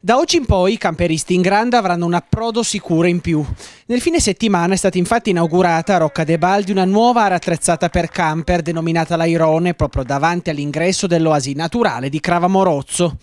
Da oggi in poi i camperisti in grande avranno un approdo sicuro in più. Nel fine settimana è stata infatti inaugurata a Rocca de Baldi una nuova area attrezzata per camper denominata l'Airone proprio davanti all'ingresso dell'oasi naturale di Cravamorozzo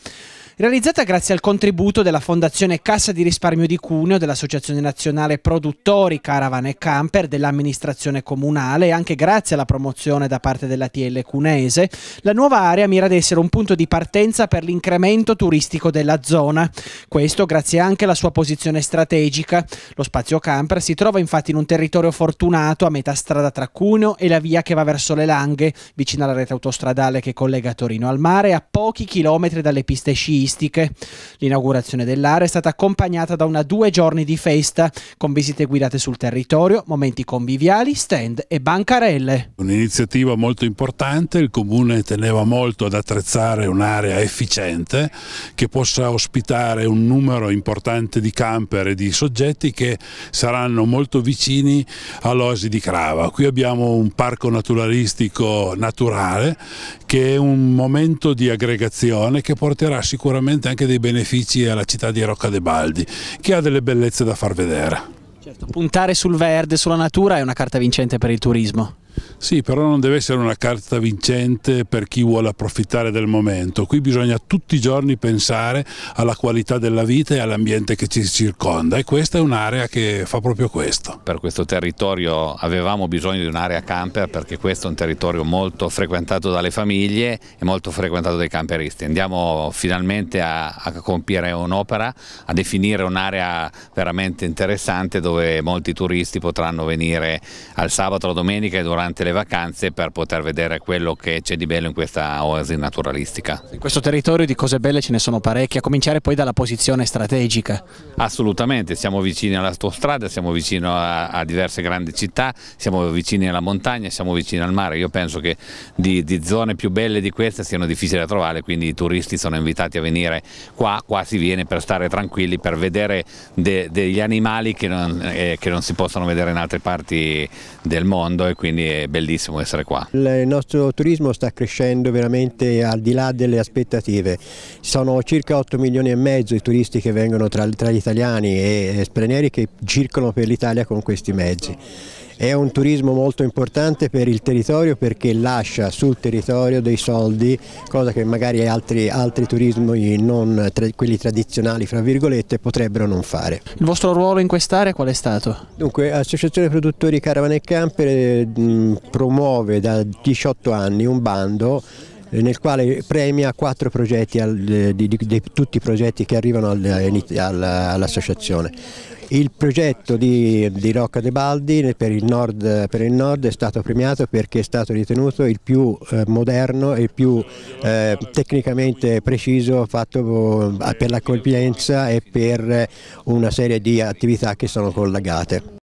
realizzata grazie al contributo della Fondazione Cassa di risparmio di Cuneo, dell'Associazione Nazionale Produttori Caravan e Camper, dell'amministrazione comunale e anche grazie alla promozione da parte della TL cunese, la nuova area mira ad essere un punto di partenza per l'incremento turistico della zona. Questo grazie anche alla sua posizione strategica. Lo spazio camper si trova infatti in un territorio fortunato a metà strada tra Cuneo e la via che va verso le Langhe, vicino alla rete autostradale che collega Torino al mare, a pochi chilometri dalle piste sci turistiche. L'inaugurazione dell'area è stata accompagnata da una due giorni di festa con visite guidate sul territorio, momenti conviviali, stand e bancarelle. Un'iniziativa molto importante, il comune teneva molto ad attrezzare un'area efficiente che possa ospitare un numero importante di camper e di soggetti che saranno molto vicini all'Osi di Crava. Qui abbiamo un parco naturalistico naturale che è un momento di aggregazione che porterà sicuramente sicuramente anche dei benefici alla città di Rocca de Baldi, che ha delle bellezze da far vedere. Certo, puntare sul verde, sulla natura è una carta vincente per il turismo. Sì, però non deve essere una carta vincente per chi vuole approfittare del momento. Qui bisogna tutti i giorni pensare alla qualità della vita e all'ambiente che ci circonda e questa è un'area che fa proprio questo. Per questo territorio avevamo bisogno di un'area camper perché questo è un territorio molto frequentato dalle famiglie e molto frequentato dai camperisti. Andiamo finalmente a, a compiere un'opera, a definire un'area veramente interessante dove molti turisti potranno venire al sabato, alla domenica e durante durante le vacanze per poter vedere quello che c'è di bello in questa oasi naturalistica. In questo territorio di cose belle ce ne sono parecchie, a cominciare poi dalla posizione strategica. Assolutamente, siamo vicini all'autostrada, siamo vicini a, a, diverse grandi città, siamo vicini alla montagna, siamo vicini al mare. Io penso che di, di zone più belle di queste siano difficili da trovare, quindi i turisti sono invitati a venire qua, qua si viene per stare tranquilli, per vedere de, degli animali che non, eh, che non si possono vedere in altre parti del mondo e quindi è bellissimo essere qua. Il nostro turismo sta crescendo veramente al di là delle aspettative. Sono circa 8 milioni e mezzo i turisti che vengono tra, tra gli italiani e stranieri che circolano per l'Italia con questi mezzi. È un turismo molto importante per il territorio perché lascia sul territorio dei soldi, cosa che magari altri, altri turismi, non, tra, quelli tradizionali fra virgolette, potrebbero non fare. Il vostro ruolo in quest'area qual è stato? Dunque, Associazione Produttori Caravane e Camper eh, promuove da 18 anni un bando eh, nel quale premia quattro progetti, al, eh, di, di, di, tutti i progetti che arrivano al, all'associazione. Il progetto di, di Rocca De Baldi per il, nord, per il, nord, è stato premiato perché è stato ritenuto il più eh, moderno e più eh, tecnicamente preciso fatto eh, per l'accoglienza e per una serie di attività che sono collegate.